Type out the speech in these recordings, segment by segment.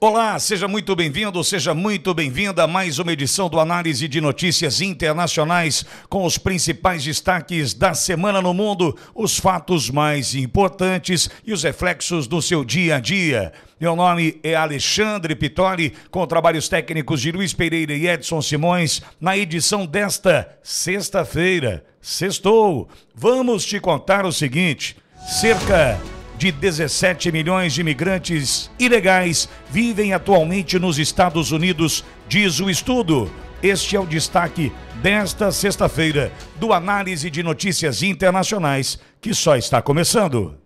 Olá, seja muito bem-vindo, seja muito bem-vinda a mais uma edição do Análise de Notícias Internacionais com os principais destaques da semana no mundo, os fatos mais importantes e os reflexos do seu dia a dia. Meu nome é Alexandre Pitori, com trabalhos técnicos de Luiz Pereira e Edson Simões, na edição desta sexta-feira. Sextou! Vamos te contar o seguinte: cerca de 17 milhões de imigrantes ilegais vivem atualmente nos Estados Unidos, diz o estudo. Este é o destaque desta sexta-feira do Análise de Notícias Internacionais, que só está começando.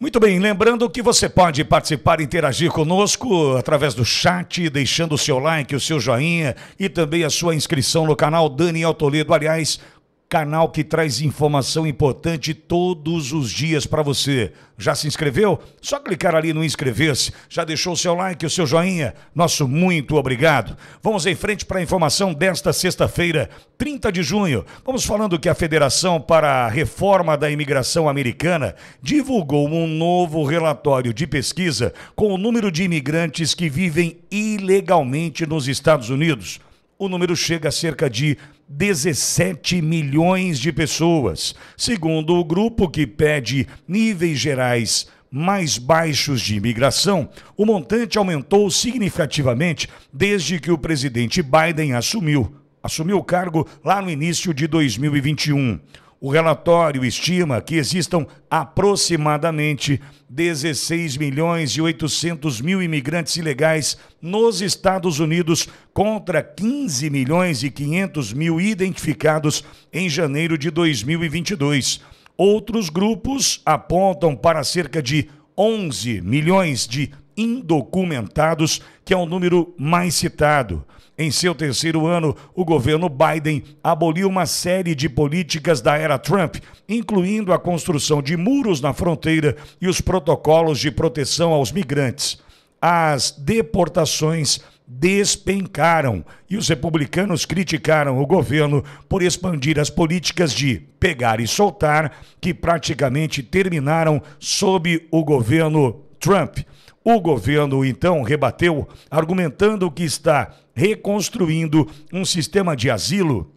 Muito bem, lembrando que você pode participar e interagir conosco através do chat, deixando o seu like, o seu joinha e também a sua inscrição no canal Daniel Toledo. Aliás, canal que traz informação importante todos os dias para você. Já se inscreveu? Só clicar ali no inscrever-se. Já deixou o seu like, o seu joinha? Nosso muito obrigado. Vamos em frente para a informação desta sexta-feira, 30 de junho. Vamos falando que a Federação para a Reforma da Imigração Americana divulgou um novo relatório de pesquisa com o número de imigrantes que vivem ilegalmente nos Estados Unidos. O número chega a cerca de 17 milhões de pessoas, segundo o grupo que pede níveis gerais mais baixos de imigração, o montante aumentou significativamente desde que o presidente Biden assumiu, assumiu o cargo lá no início de 2021. O relatório estima que existam aproximadamente 16 milhões e 800 mil imigrantes ilegais nos Estados Unidos contra 15 milhões e 500 mil identificados em janeiro de 2022. Outros grupos apontam para cerca de 11 milhões de indocumentados, que é o número mais citado. Em seu terceiro ano, o governo Biden aboliu uma série de políticas da era Trump, incluindo a construção de muros na fronteira e os protocolos de proteção aos migrantes. As deportações despencaram e os republicanos criticaram o governo por expandir as políticas de pegar e soltar, que praticamente terminaram sob o governo Trump. O governo então rebateu, argumentando que está reconstruindo um sistema de asilo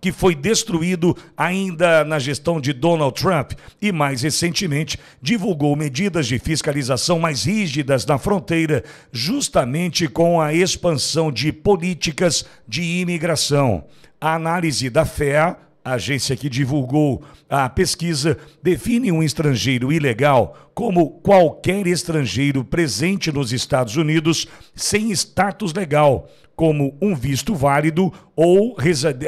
que foi destruído ainda na gestão de Donald Trump e, mais recentemente, divulgou medidas de fiscalização mais rígidas na fronteira, justamente com a expansão de políticas de imigração. A análise da FEA a agência que divulgou a pesquisa define um estrangeiro ilegal como qualquer estrangeiro presente nos Estados Unidos sem status legal, como um visto válido ou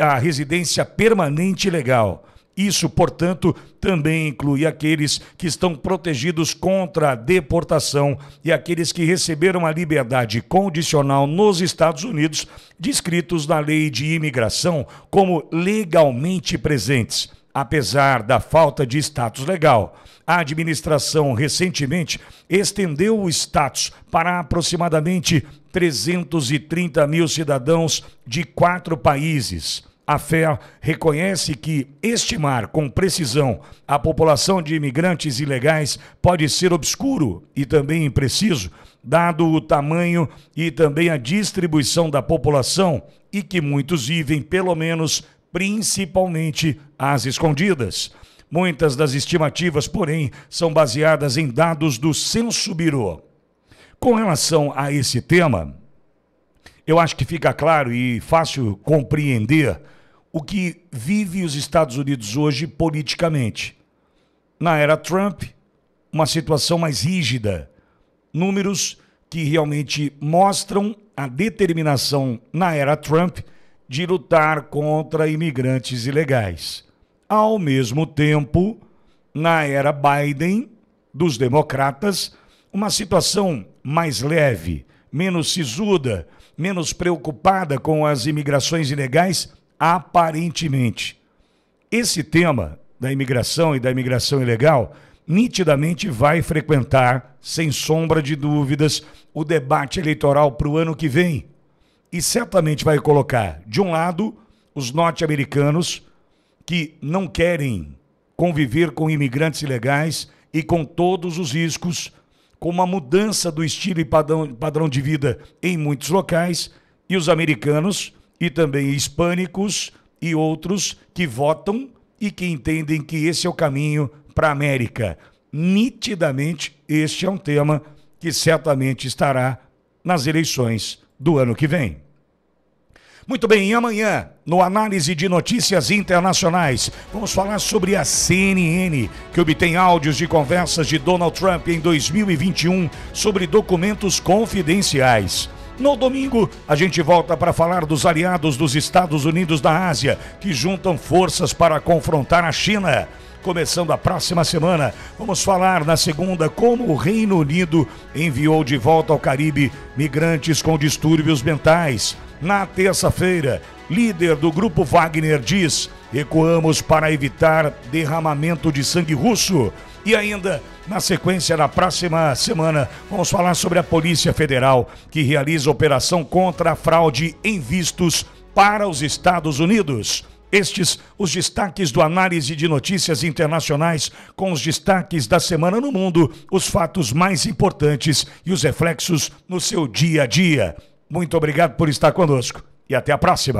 a residência permanente legal. Isso, portanto, também inclui aqueles que estão protegidos contra a deportação e aqueles que receberam a liberdade condicional nos Estados Unidos, descritos na lei de imigração como legalmente presentes. Apesar da falta de status legal, a administração recentemente estendeu o status para aproximadamente 330 mil cidadãos de quatro países. A FEA reconhece que estimar com precisão a população de imigrantes ilegais pode ser obscuro e também impreciso, dado o tamanho e também a distribuição da população e que muitos vivem, pelo menos principalmente, às escondidas. Muitas das estimativas, porém, são baseadas em dados do Censo Bureau. Com relação a esse tema, eu acho que fica claro e fácil compreender o que vive os Estados Unidos hoje politicamente. Na era Trump, uma situação mais rígida, números que realmente mostram a determinação na era Trump de lutar contra imigrantes ilegais. Ao mesmo tempo, na era Biden, dos democratas, uma situação mais leve, menos sisuda, menos preocupada com as imigrações ilegais, aparentemente. Esse tema da imigração e da imigração ilegal nitidamente vai frequentar, sem sombra de dúvidas, o debate eleitoral para o ano que vem. E certamente vai colocar, de um lado, os norte-americanos que não querem conviver com imigrantes ilegais e com todos os riscos com uma mudança do estilo e padrão, padrão de vida em muitos locais, e os americanos e também hispânicos e outros que votam e que entendem que esse é o caminho para a América. Nitidamente, este é um tema que certamente estará nas eleições do ano que vem. Muito bem, e amanhã, no Análise de Notícias Internacionais, vamos falar sobre a CNN, que obtém áudios de conversas de Donald Trump em 2021 sobre documentos confidenciais. No domingo, a gente volta para falar dos aliados dos Estados Unidos da Ásia, que juntam forças para confrontar a China começando a próxima semana. Vamos falar na segunda como o Reino Unido enviou de volta ao Caribe migrantes com distúrbios mentais. Na terça-feira, líder do grupo Wagner diz: "Ecoamos para evitar derramamento de sangue russo. E ainda, na sequência, na próxima semana, vamos falar sobre a Polícia Federal, que realiza operação contra a fraude em vistos para os Estados Unidos. Estes os destaques do análise de notícias internacionais, com os destaques da semana no mundo, os fatos mais importantes e os reflexos no seu dia a dia. Muito obrigado por estar conosco e até a próxima.